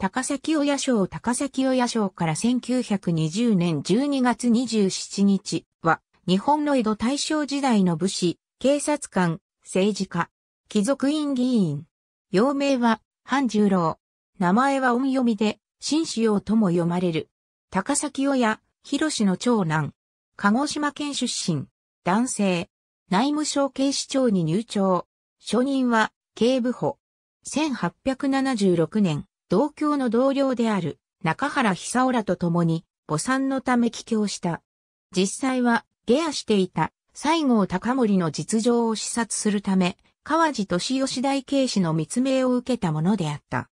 高崎親賞高崎親賞から1920年12月27日は、日本の江戸大正時代の武士、警察官、政治家、貴族院議員。幼名は、半十郎。名前は音読みで、新子用とも読まれる。高崎親、広志の長男。鹿児島県出身。男性。内務省警視庁に入庁。初任は、警部補。1876年、同郷の同僚である中原久夫らと共に母産のため帰郷した。実際は下野していた西郷隆盛の実情を視察するため、川地敏義大慶氏の密命を受けたものであった。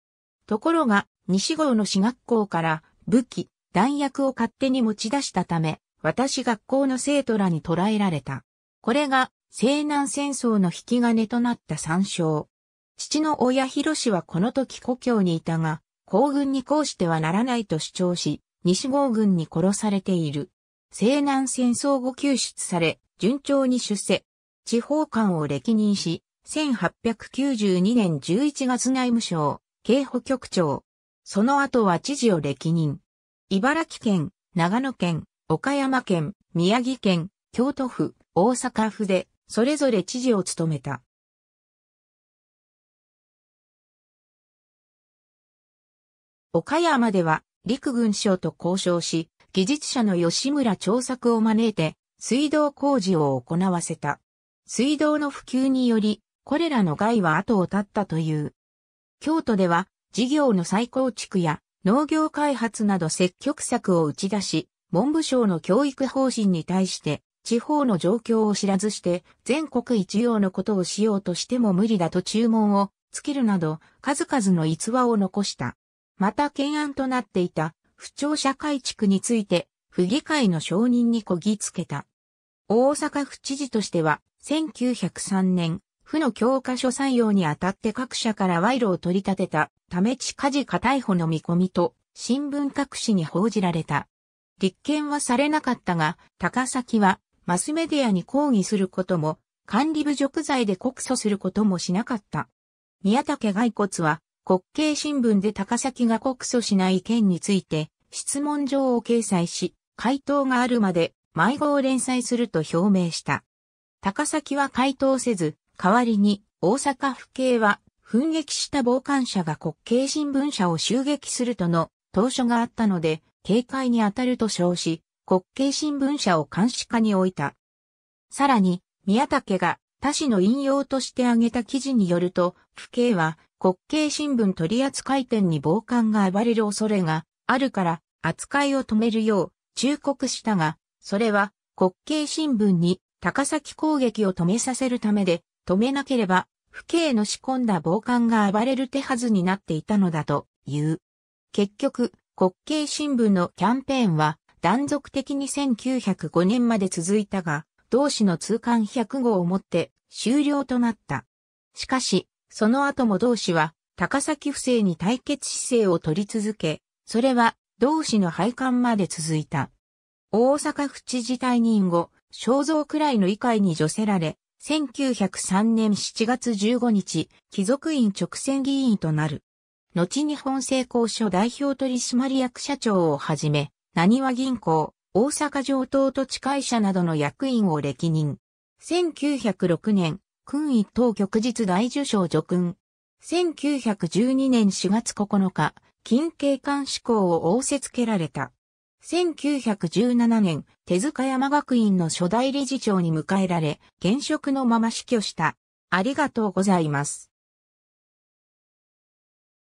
ところが、西郷の私学校から武器、弾薬を勝手に持ち出したため、私学校の生徒らに捕らえられた。これが西南戦争の引き金となった参照。父の親広氏はこの時故郷にいたが、皇軍に抗してはならないと主張し、西郷軍に殺されている。西南戦争後救出され、順調に出世。地方官を歴任し、1892年11月内務省、警保局長。その後は知事を歴任。茨城県、長野県、岡山県、宮城県、京都府、大阪府で、それぞれ知事を務めた。岡山では陸軍省と交渉し、技術者の吉村調作を招いて、水道工事を行わせた。水道の普及により、これらの害は後を絶ったという。京都では、事業の再構築や農業開発など積極策を打ち出し、文部省の教育方針に対して、地方の状況を知らずして、全国一様のことをしようとしても無理だと注文をつけるなど、数々の逸話を残した。また懸案となっていた不調社会地区について、府議会の承認にこぎつけた。大阪府知事としては、1903年、府の教科書採用にあたって各社から賄賂を取り立てた、ため事々逮捕の見込みと、新聞各紙に報じられた。立件はされなかったが、高崎は、マスメディアに抗議することも、管理部辱罪で告訴することもしなかった。宮武骸骨は、国慶新聞で高崎が告訴しない件について、質問状を掲載し、回答があるまで、迷子を連載すると表明した。高崎は回答せず、代わりに、大阪府警は、奮撃した傍観者が国慶新聞社を襲撃するとの、当初があったので、警戒に当たると称し、国慶新聞社を監視下に置いた。さらに、宮武が他氏の引用として挙げた記事によると、府警は国慶新聞取扱店に暴漢が暴れる恐れがあるから扱いを止めるよう忠告したが、それは国慶新聞に高崎攻撃を止めさせるためで、止めなければ、府警の仕込んだ暴漢が暴れる手はずになっていたのだという。結局、国慶新聞のキャンペーンは断続的に1905年まで続いたが、同市の通関100号をもって終了となった。しかし、その後も同氏は、高崎不正に対決姿勢を取り続け、それは同氏の廃刊まで続いた。大阪府知事退任後、肖像くらいの理解に除せられ、1903年7月15日、貴族院直選議員となる。後に本成功所代表取締役社長をはじめ、何和銀行、大阪上東土地会社などの役員を歴任。1906年、勲一等局日大受賞助勲。1912年4月9日、金景観志向を仰せつけられた。1917年、手塚山学院の初代理事長に迎えられ、現職のまま死去した。ありがとうございます。